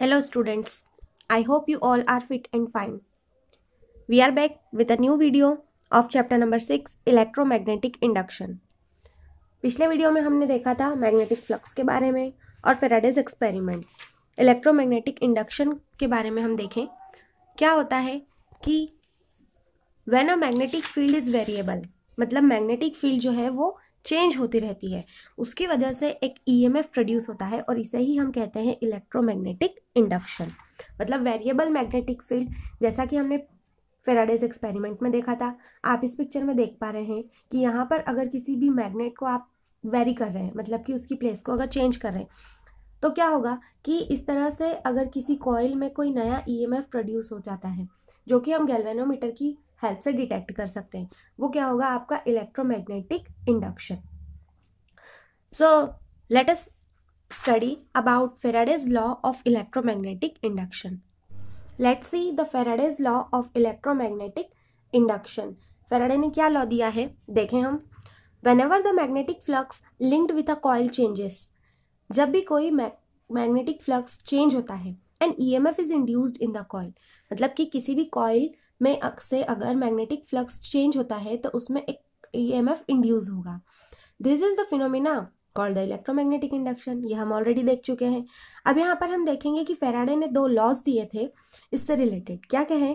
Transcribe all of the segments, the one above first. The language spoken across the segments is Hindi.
Hello students I hope you all are fit and fine we are back with a new video of chapter number six electromagnetic induction पिछले वीडियो में हमने देखा था मैग्नेटिक फ्लक्स के बारे में और फेराडेज एक्सपेरिमेंट इलेक्ट्रोमैग्नेटिक इंडक्शन के बारे में हम देखें क्या होता है कि when a magnetic field is variable मतलब मैग्नेटिक फील्ड जो है वो चेंज होती रहती है उसकी वजह से एक ईएमएफ e प्रोड्यूस होता है और इसे ही हम कहते हैं इलेक्ट्रोमैग्नेटिक इंडक्शन मतलब वेरिएबल मैग्नेटिक फील्ड जैसा कि हमने फेराडेज एक्सपेरिमेंट में देखा था आप इस पिक्चर में देख पा रहे हैं कि यहाँ पर अगर किसी भी मैग्नेट को आप वेरी कर रहे हैं मतलब कि उसकी प्लेस को अगर चेंज कर रहे हैं तो क्या होगा कि इस तरह से अगर किसी कॉयल में कोई नया ईएमएफ e प्रोड्यूस हो जाता है जो कि हम गैल्वेनोमीटर की हेल्प से डिटेक्ट कर सकते हैं वो क्या होगा आपका electromagnetic induction so let us study about Faraday's law of electromagnetic induction let see the Faraday's law of electromagnetic induction Faraday ने क्या लॉ दिया है देखें हम whenever the magnetic flux linked with a coil changes जब भी कोई मैग्नेटिक फ्लक्स चेंज होता है and E M F is induced in the coil मतलब कि किसी भी कॉयल में से अगर मैग्नेटिक फ्लक्स चेंज होता है तो उसमें एक ई एम एफ होगा this is the phenomena called the electromagnetic induction ये हम ऑलरेडी देख चुके हैं अब यहाँ पर हम देखेंगे कि फेराडे ने दो लॉज दिए थे इससे रिलेटेड क्या कहें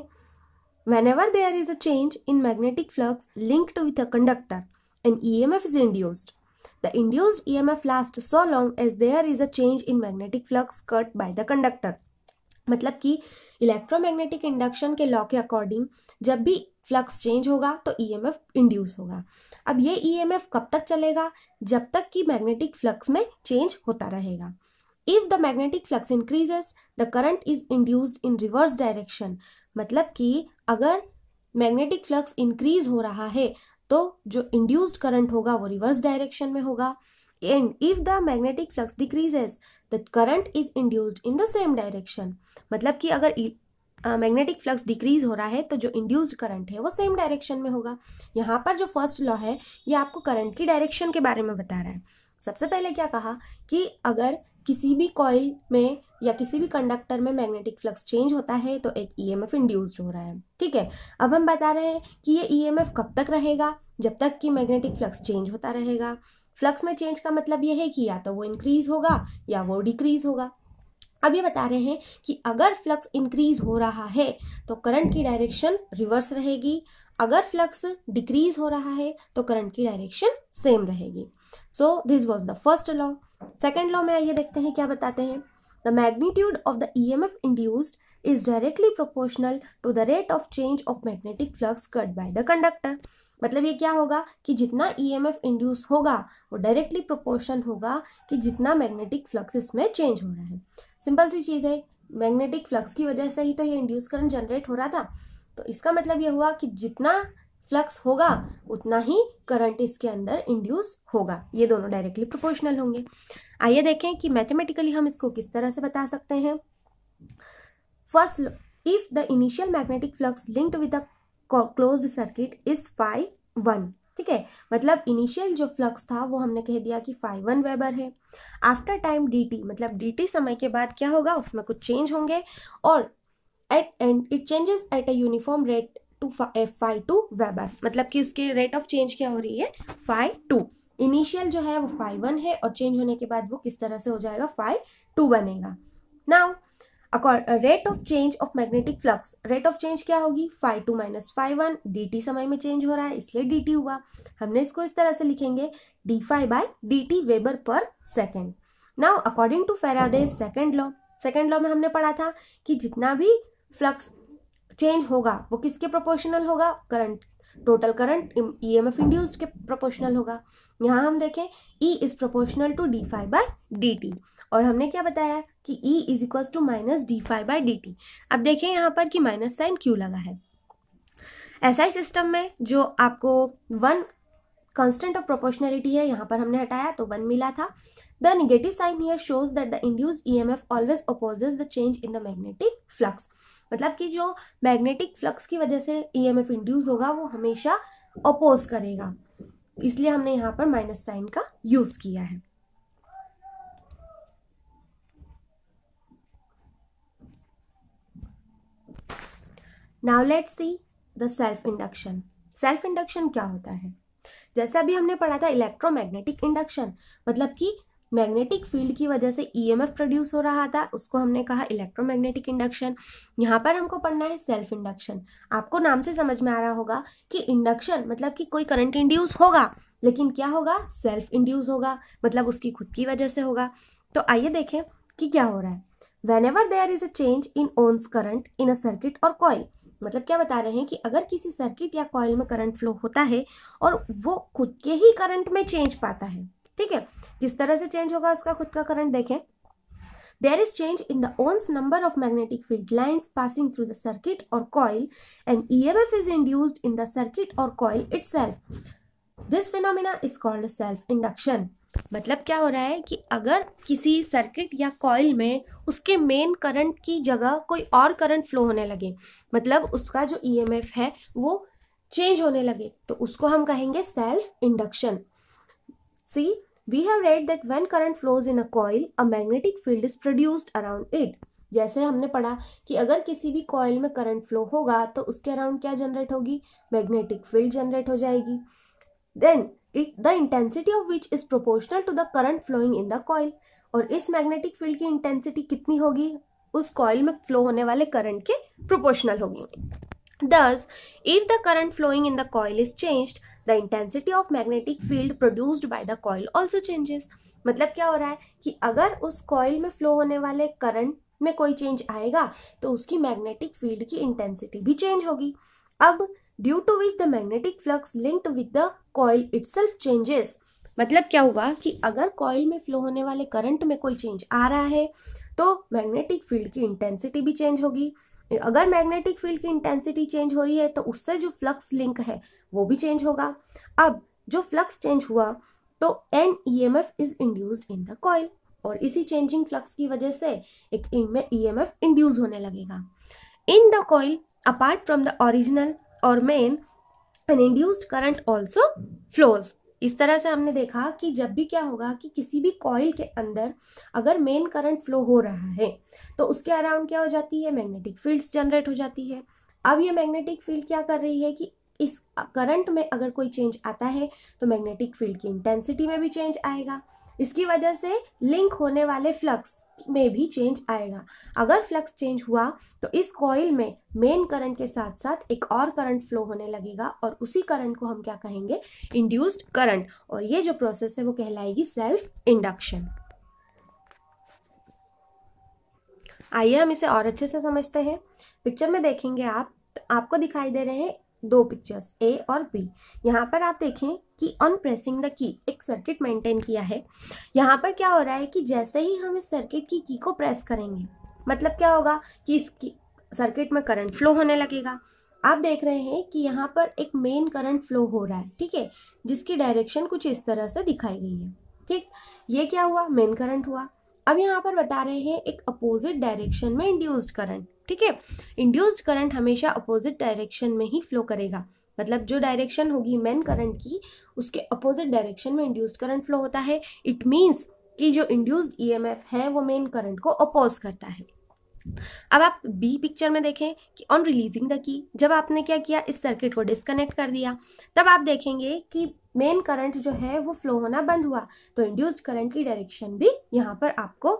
whenever there is a change in magnetic flux linked with a conductor an E M F is induced E M F last so long as there is a change in magnetic flux cut by the conductor मतलब कि इलेक्ट्रोमैग्नेटिक इंडक्शन के लॉ के अकॉर्डिंग जब भी फ्लक्स चेंज होगा तो ईएमएफ e इंड्यूस होगा अब ये ईएमएफ e कब तक चलेगा जब तक कि मैग्नेटिक फ्लक्स में चेंज होता रहेगा if the magnetic flux increases the current is induced in reverse direction मतलब कि अगर मैग्नेटिक फ्लक्स इंक्रीज हो रहा है तो जो इंड्यूस्ड करंट होगा वो रिवर्स डायरेक्शन में होगा and if the magnetic flux decreases the current is induce in the same direction मतलब कि अगर मैग्नेटिक फ्लक्स डिक्रीज हो रहा है तो जो इंड्यूस्ड करंट है वो सेम डायरेक्शन में होगा यहाँ पर जो फर्स्ट लॉ है ये आपको करंट की डायरेक्शन के बारे में बता रहा है सबसे पहले क्या कहा कि अगर किसी भी कॉइल में या किसी भी कंडक्टर में मैग्नेटिक फ्लक्स चेंज होता है तो एक ईएमएफ e इंड्यूस्ड हो रहा है ठीक है अब हम बता रहे हैं कि ये ईएमएफ e कब तक रहेगा जब तक कि मैग्नेटिक फ्लक्स चेंज होता रहेगा फ्लक्स में चेंज का मतलब यह है कि या तो वो इंक्रीज़ होगा या वो डिक्रीज़ होगा अब ये बता रहे हैं कि अगर फ्लक्स इंक्रीज हो रहा है तो करंट की डायरेक्शन रिवर्स रहेगी अगर फ्लक्स डिक्रीज हो रहा है तो करंट की डायरेक्शन सेम रहेगी so this was the first law second law में आइए देखते हैं क्या बताते हैं the magnitude of the E M F induced is directly proportional to the rate of change of magnetic flux cut by the conductor मतलब ये क्या होगा कि जितना ई एफ इंड्यूस होगा वो डायरेक्टली प्रोपोर्शन होगा कि जितना मैग्नेटिक फ्लक्स इसमें चेंज हो रहा है सिंपल सी चीज़ है मैग्नेटिक फ्लक्स की वजह से ही तो ये इंड्यूस करंट जनरेट हो रहा था तो इसका मतलब ये हुआ कि जितना फ्लक्स होगा उतना ही करंट इसके अंदर इंड्यूस होगा ये दोनों डायरेक्टली प्रोपोर्शनल होंगे आइए देखें कि मैथमेटिकली हम इसको किस तरह से बता सकते हैं first if the initial magnetic flux linked with the close circuit is phi one ठीक है मतलब इनिशियल जो फ्लक्स था वो हमने कह दिया कि फाइव वन वेबर है आफ्टर टाइम डी मतलब डी समय के बाद क्या होगा उसमें कुछ चेंज होंगे और at end it changes at a uniform rate to F phi two weber मतलब कि उसके रेट ऑफ चेंज क्या हो रही है फाइव टू इनिशियल जो है वो फाइव वन है और चेंज होने के बाद वो किस तरह से हो जाएगा फाइव टू बनेगा now rate of change of magnetic flux rate of change क्या होगी phi two minus phi one d t समय में चेंज हो रहा है इसलिए डी टी हुआ हमने इसको इस तरह से लिखेंगे d phi by d t weber per second now according to Faraday second law second law में हमने पढ़ा था कि जितना भी फ्लक्स चेंज होगा वो किसके प्रोपोर्शनल होगा current total current E M F induced के प्रोपोर्शनल होगा यहाँ हम देखें E is proportional to d phi by d t और हमने क्या बताया कि E is equal to minus d phi by d t अब देखें यहाँ पर कि माइनस साइन क्यों लगा है ऐसा ही सिस्टम में जो आपको वन कॉन्स्टेंट ऑफ प्रोपोर्शनैलिटी है यहाँ पर हमने हटाया तो वन मिला था the negative sign here shows that the induce E M F always opposes the change in the magnetic flux मतलब कि जो मैग्नेटिक फ्लक्स की वजह से ई एम एफ इंड्यूज होगा वो हमेशा अपोज करेगा इसलिए हमने यहाँ पर माइनस साइन का यूज किया है now let see the self induction self induction क्या होता है जैसे अभी हमने पढ़ा था इलेक्ट्रोमैग्नेटिक इंडक्शन मतलब कि मैग्नेटिक फील्ड की वजह से ईएमएफ e प्रोड्यूस हो रहा था उसको हमने कहा इलेक्ट्रोमैग्नेटिक इंडक्शन यहाँ पर हमको पढ़ना है सेल्फ इंडक्शन आपको नाम से समझ में आ रहा होगा कि इंडक्शन मतलब कि कोई करंट इंड्यूस होगा लेकिन क्या होगा सेल्फ इंड्यूस होगा मतलब उसकी खुद की वजह से होगा तो आइए देखें कि क्या हो रहा है whenever there is a change in one's current in a circuit और कॉइल मतलब क्या बता रहे हैं कि अगर किसी सर्किट या कॉयल में करंट फ्लो होता है और वो खुद के ही करंट में चेंज पाता है ठीक है किस तरह से चेंज होगा उसका खुद का करंट देखें there is change in the ohms number of magnetic field lines passing through the circuit or coil and emf is induced in the circuit or coil itself this phenomena is called self induction मतलब क्या हो रहा है कि अगर किसी सर्किट या कॉयल में उसके मेन करंट की जगह कोई और करंट फ्लो होने लगे मतलब उसका जो ईएमएफ e है वो चेंज होने लगे तो उसको हम कहेंगे self induction see we have read that when current flows in a coil a magnetic field is produced around it जैसे हमने पढ़ा कि अगर किसी भी कॉयल में करंट फ्लो होगा तो उसके अराउंड क्या जनरेट होगी मैग्नेटिक फील्ड जनरेट हो जाएगी then it the intensity of which is proportional to the current flowing in the coil और इस मैग्नेटिक फील्ड की इंटेंसिटी कितनी होगी उस कॉयल में फ्लो होने वाले करंट के प्रोपोर्शनल होगी thus if the current flowing in the coil is change the intensity of magnetic field produced by the coil also changes मतलब क्या हो रहा है कि अगर उस कॉयल में फ्लो होने वाले करंट में कोई चेंज आएगा तो उसकी मैग्नेटिक फील्ड की इंटेंसिटी भी चेंज होगी अब due to which the magnetic flux linked with the coil self changes मतलब क्या हुआ कि अगर कॉयल में फ्लो होने वाले करंट में कोई चेंज आ रहा है तो मैग्नेटिक फील्ड की इंटेंसिटी भी चेंज होगी अगर मैग्नेटिक फील्ड की इंटेंसिटी चेंज हो रही है तो उससे जो फ्लक्स लिंक है वो भी चेंज होगा अब जो फ्लक्स चेंज हुआ तो an E M F is induced in the coil और इसी चेंजिंग फ्लक्स की वजह से एक ई एम एफ इंड्यूज होने लगेगा in the coil apart from the original और main an induced current also flows इस तरह से हमने देखा कि जब भी क्या होगा कि किसी भी कॉइल के अंदर अगर मेन करंट फ्लो हो रहा है तो उसके अराउंड क्या हो जाती है मैग्नेटिक फील्ड्स जनरेट हो जाती है अब ये मैग्नेटिक फील्ड क्या कर रही है कि इस करंट में अगर कोई चेंज आता है तो मैग्नेटिक फील्ड की इंटेंसिटी में भी चेंज आएगा इसकी वजह से लिंक होने वाले फ्लक्स में भी चेंज आएगा अगर फ्लक्स चेंज हुआ तो इस कॉइल में मेन करंट के साथ साथ एक और करंट फ्लो होने लगेगा और उसी करंट को हम क्या कहेंगे इंड्यूस्ड करंट और ये जो प्रोसेस है वो कहलाएगी सेल्फ इंडक्शन आइए हम इसे और अच्छे से समझते हैं पिक्चर में देखेंगे आप तो आपको दिखाई दे रहे हैं दो पिक्चर्स ए और बी यहाँ पर आप देखें कि ऑन प्रेसिंग द की एक सर्किट मेंटेन किया है यहाँ पर क्या हो रहा है कि जैसे ही हम इस सर्किट की की को प्रेस करेंगे मतलब क्या होगा कि इसकी सर्किट में करंट फ्लो होने लगेगा आप देख रहे हैं कि यहाँ पर एक मेन करंट फ्लो हो रहा है ठीक है जिसकी डायरेक्शन कुछ इस तरह से दिखाई गई है ठीक ये क्या हुआ मेन करंट हुआ अब यहाँ पर बता रहे हैं एक अपोजिट डायरेक्शन में इंड्यूस्ड करंट ठीक है इंड्यूस्ड करंट हमेशा अपोजिट डायरेक्शन में ही फ्लो करेगा मतलब जो डायरेक्शन होगी मेन करंट की उसके अपोजिट डायरेक्शन में इंड्यूस्ड करंट फ्लो होता है इट मीन्स कि जो इंड्यूस्ड ई e है वो मेन करंट को अपोज करता है अब आप बी पिक्चर में देखें कि ऑन रिलीजिंग द की जब आपने क्या किया इस सर्किट को डिसकनेक्ट कर दिया तब आप देखेंगे कि मेन करंट जो है वो फ्लो होना बंद हुआ तो इंड्यूस्ड करंट की डायरेक्शन भी यहाँ पर आपको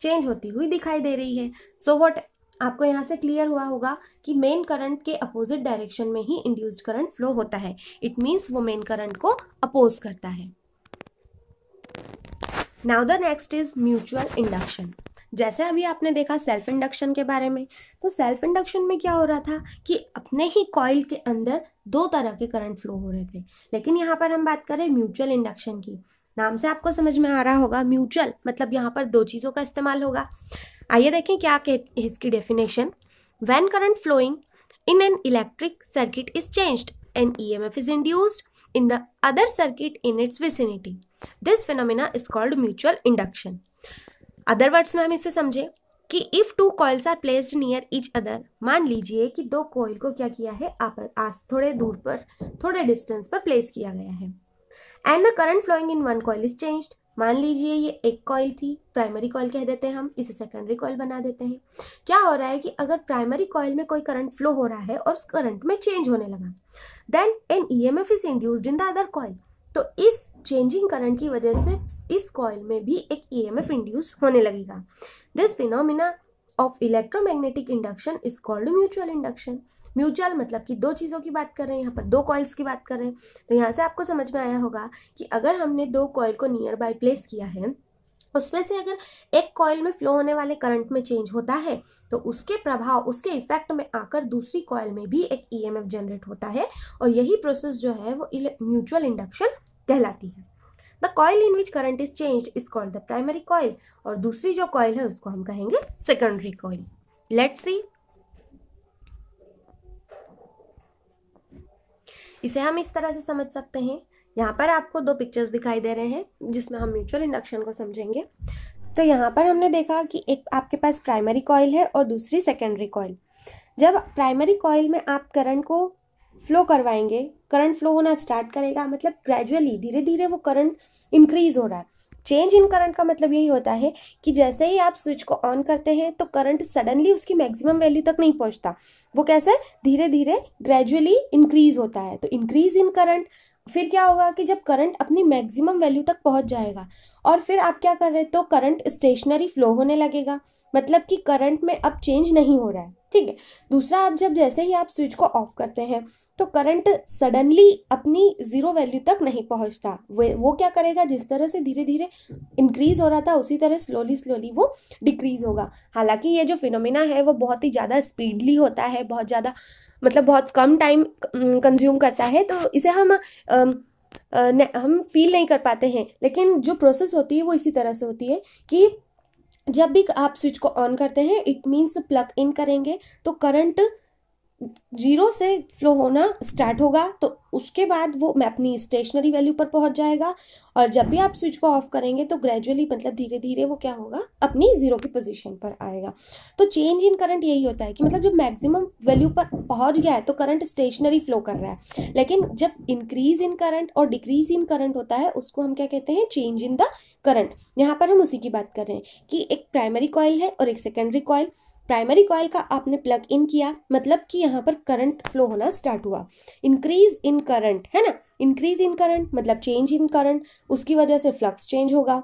चेंज होती हुई दिखाई दे रही है सो वॉट आपको यहाँ से क्लियर हुआ होगा कि मेन करंट के अपोजिट डायरेक्शन में ही इंड्यूस्ड करंट फ्लो होता है इट मीन्स वो मेन करंट को अपोज करता है now the next is mutual induction जैसे अभी आपने देखा सेल्फ इंडक्शन के बारे में तो सेल्फ इंडक्शन में क्या हो रहा था कि अपने ही कॉइल के अंदर दो तरह के करंट फ्लो हो रहे थे लेकिन यहाँ पर हम बात करें म्यूचुअल इंडक्शन की नाम से आपको समझ में आ रहा होगा म्यूचुअल मतलब यहाँ पर दो चीज़ों का इस्तेमाल होगा आइए देखें क्या इसकी definition when current flowing electric circuit is change an E M F is induced in the other circuit in its vicinity this phenomena is called mutual induction other words में हम इसे समझें कि if two coils are placed near each other मान लीजिए कि दो कॉइल को क्या किया है आप आज थोड़े दूर पर थोड़े डिस्टेंस पर प्लेस किया गया है and the current flowing in one coil is changed मान लीजिए ये एक कॉयल थी प्राइमरी कॉयल कह देते हैं हम इसे सेकेंडरी कॉयल बना देते हैं क्या हो रहा है कि अगर प्राइमरी कॉयल में कोई करंट फ्लो हो रहा है और उस करंट में चेंज होने लगा then an E M F is induced in the other coil तो इस चेंजिंग करंट की वजह से इस कॉयल में भी एक ई एम एफ इंड्यूस होने लगेगा this phenomena of electromagnetic induction is called mutual induction mutual मतलब कि दो चीज़ों की बात कर रहे हैं यहाँ पर दो कॉइल्स की बात कर रहे हैं तो यहाँ से आपको समझ में आया होगा कि अगर हमने दो कॉइल को नियर बाय प्लेस किया है उसमें से अगर एक कॉयल में फ्लो होने वाले करंट में चेंज होता है तो उसके प्रभाव उसके इफेक्ट में आकर दूसरी कॉयल में भी एक ईएमएफ e जनरेट होता है और यही प्रोसेस जो है वो म्यूचुअल इंडक्शन कहलाती है the coil in which current is change is called the primary coil और दूसरी जो कॉयल है उसको हम कहेंगे सेकेंडरी कॉयल लेट सी इसे हम इस तरह से समझ सकते हैं यहाँ पर आपको दो पिक्चर्स दिखाई दे रहे हैं जिसमें हम म्यूचुअल इंडक्शन को समझेंगे तो यहाँ पर हमने देखा कि एक आपके पास प्राइमरी कॉयल है और दूसरी सेकेंडरी कॉयल जब प्राइमरी कॉयल में आप करंट को फ्लो करवाएंगे करंट फ्लो होना स्टार्ट करेगा मतलब ग्रेजुअली धीरे धीरे वो करंट इंक्रीज़ हो रहा है चेंज इन करंट का मतलब यही होता है कि जैसे ही आप स्विच को ऑन करते हैं तो करंट सडनली उसकी मैक्सिमम वैल्यू तक नहीं पहुंचता वो कैसे धीरे धीरे ग्रेजुअली इंक्रीज़ होता है तो इंक्रीज़ इन करंट फिर क्या होगा कि जब करंट अपनी मैक्सिमम वैल्यू तक पहुंच जाएगा और फिर आप क्या कर रहे हैं तो करंट स्टेशनरी फ्लो होने लगेगा मतलब कि करंट में अब चेंज नहीं हो रहा है ठीक है दूसरा आप जब जैसे ही आप स्विच को ऑफ करते हैं तो करंट सडनली अपनी ज़ीरो वैल्यू तक नहीं पहुंचता वो क्या करेगा जिस तरह से धीरे धीरे इंक्रीज हो रहा था उसी तरह स्लोली स्लोली वो डिक्रीज़ होगा हालांकि ये जो फिनोमिना है वो बहुत ही ज़्यादा स्पीडली होता है बहुत ज़्यादा मतलब बहुत कम टाइम कंज्यूम करता है तो इसे हम आ, हम फील नहीं कर पाते हैं लेकिन जो प्रोसेस होती है वो इसी तरह से होती है कि जब भी आप स्विच को ऑन करते हैं इट मीन्स प्लग इन करेंगे तो करंट जीरो से फ्लो होना स्टार्ट होगा तो उसके बाद वो मैं अपनी स्टेशनरी वैल्यू पर पहुंच जाएगा और जब भी आप स्विच को ऑफ करेंगे तो ग्रेजुअली मतलब धीरे धीरे वो क्या होगा अपनी ज़ीरो की पोजीशन पर आएगा तो चेंज इन करंट यही होता है कि मतलब जब मैक्सिमम वैल्यू पर पहुंच गया है तो करंट स्टेशनरी फ्लो कर रहा है लेकिन जब इंक्रीज इन करंट और डिक्रीज इन करंट होता है उसको हम क्या कहते हैं चेंज इन द करंट यहाँ पर हम उसी की बात कर रहे हैं कि एक प्राइमरी कॉयल है और एक सेकेंडरी कॉयल प्राइमरी कॉयल का आपने प्लग इन किया मतलब कि यहाँ पर करंट फ्लो होना स्टार्ट हुआ इंक्रीज इन करंट है ना इंक्रीज इन करंट मतलब चेंज इन करंट उसकी वजह से फ्लक्स चेंज होगा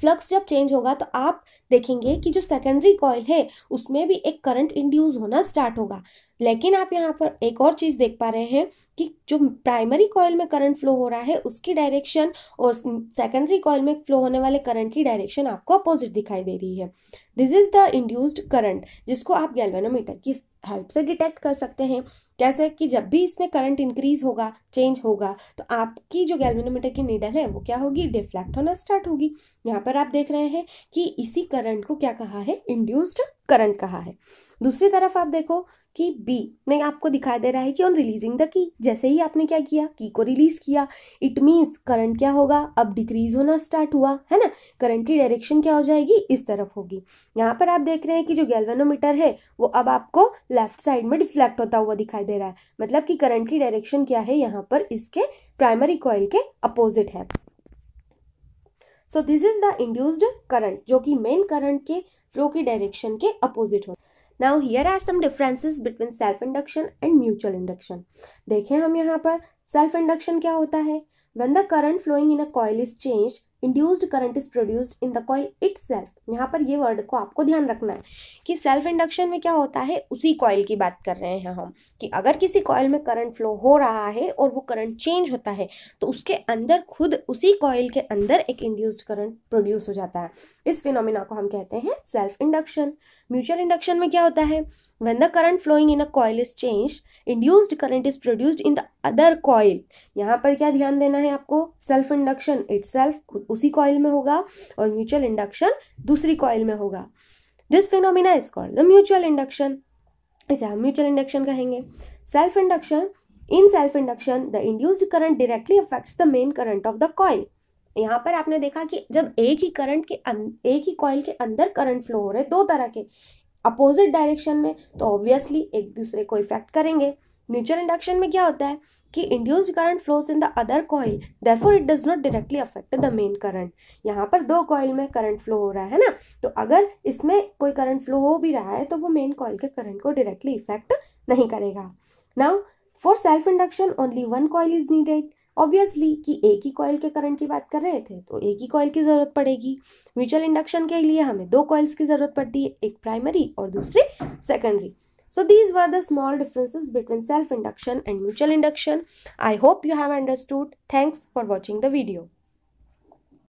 फ्लक्स जब चेंज होगा तो आप देखेंगे कि जो सेकेंडरी कॉयल है उसमें भी एक करंट इंड्यूस होना स्टार्ट होगा लेकिन आप यहाँ पर एक और चीज़ देख पा रहे हैं कि जो प्राइमरी कॉयल में करंट फ्लो हो रहा है उसकी डायरेक्शन और सेकेंडरी कॉयल में फ्लो होने वाले करंट की डायरेक्शन आपको अपोजिट दिखाई दे रही है this is the induced current जिसको आप गैल्वेनोमीटर की हेल्प से डिटेक्ट कर सकते हैं कैसे कि जब भी इसमें करंट इंक्रीज होगा चेंज होगा तो आपकी जो गैल्वेनोमीटर की नीडल है वो क्या होगी डिफ्लेक्ट होना स्टार्ट होगी यहाँ पर आप देख रहे हैं कि इसी करंट को क्या कहा है इंड्यूस्ड करंट कहा है दूसरी तरफ आप देखो की बी में आपको दिखाई दे रहा है कि ऑन रिलीजिंग द की जैसे ही आपने क्या किया की को रिलीज किया इट मीन्स करंट क्या होगा अब डिक्रीज होना स्टार्ट हुआ है ना करंट की डायरेक्शन क्या हो जाएगी इस तरफ होगी यहाँ पर आप देख रहे हैं कि जो गैल्वेनोमीटर है वो अब आपको लेफ्ट साइड में डिफ्लेक्ट होता हुआ दिखाई दे रहा है मतलब कि करंट की डायरेक्शन क्या है यहाँ पर इसके प्राइमरी कॉयल के अपोजिट है so this is the induced current जो कि मेन करंट के फ्लो की डायरेक्शन के अपोजिट होता है now here are some differences between self induction and mutual induction देखें हम यहाँ पर सेल्फ इंडक्शन क्या होता है when the current flowing in a coil is change induced current is produced in the coil itself यहाँ पर ये वर्ड को आपको ध्यान रखना है कि सेल्फ इंडक्शन में क्या होता है उसी कॉयल की बात कर रहे हैं हम कि अगर किसी कॉयल में करंट फ्लो हो रहा है और वो करंट चेंज होता है तो उसके अंदर खुद उसी कॉयल के अंदर एक इंड्यूस्ड करंट प्रोड्यूस हो जाता है इस फिनोमिना को हम कहते हैं सेल्फ इंडक्शन म्यूचुअल इंडक्शन में क्या होता है when the current flowing in a coil is change induced current is produced in the other coil यहाँ पर क्या ध्यान देना है आपको सेल्फ इंडक्शन इट सेल्फ खुद उसी कॉयल में होगा और म्यूचुअल इंडक्शन दूसरी कॉयल में होगा this phenomena is called the mutual induction इसे हम म्यूचुअल इंडक्शन कहेंगे self induction in self induction the induced current directly affects the main current of the coil यहाँ पर आपने देखा कि जब एक ही करंट के अं-, एक ही कॉयल के अंदर करंट फ्लो हो रहे दो तरह के अपोजिट डायरेक्शन में तो ऑब्वियसली एक दूसरे को इफेक्ट करेंगे म्यूचुअल इंडक्शन में क्या होता है कि induce current flows in the other coil for it does not directly affect the main current यहाँ पर दो कॉइल में करंट फ्लो हो रहा है ना तो अगर इसमें कोई करंट फ्लो हो भी रहा है तो वो मेन कॉइल के करंट को डायरेक्टली इफेक्ट नहीं करेगा now for self induction only one coil is needed obviously कि एक ही कॉयल के करंट की बात कर रहे थे तो एक ही कॉयल की ज़रूरत पड़ेगी म्यूचुअल इंडक्शन के लिए हमें दो कॉयल्स की ज़रूरत पड़ती है एक प्राइमरी और दूसरी secondary So these were the small differences between self-induction and mutual induction. I hope you have understood. Thanks for watching the video.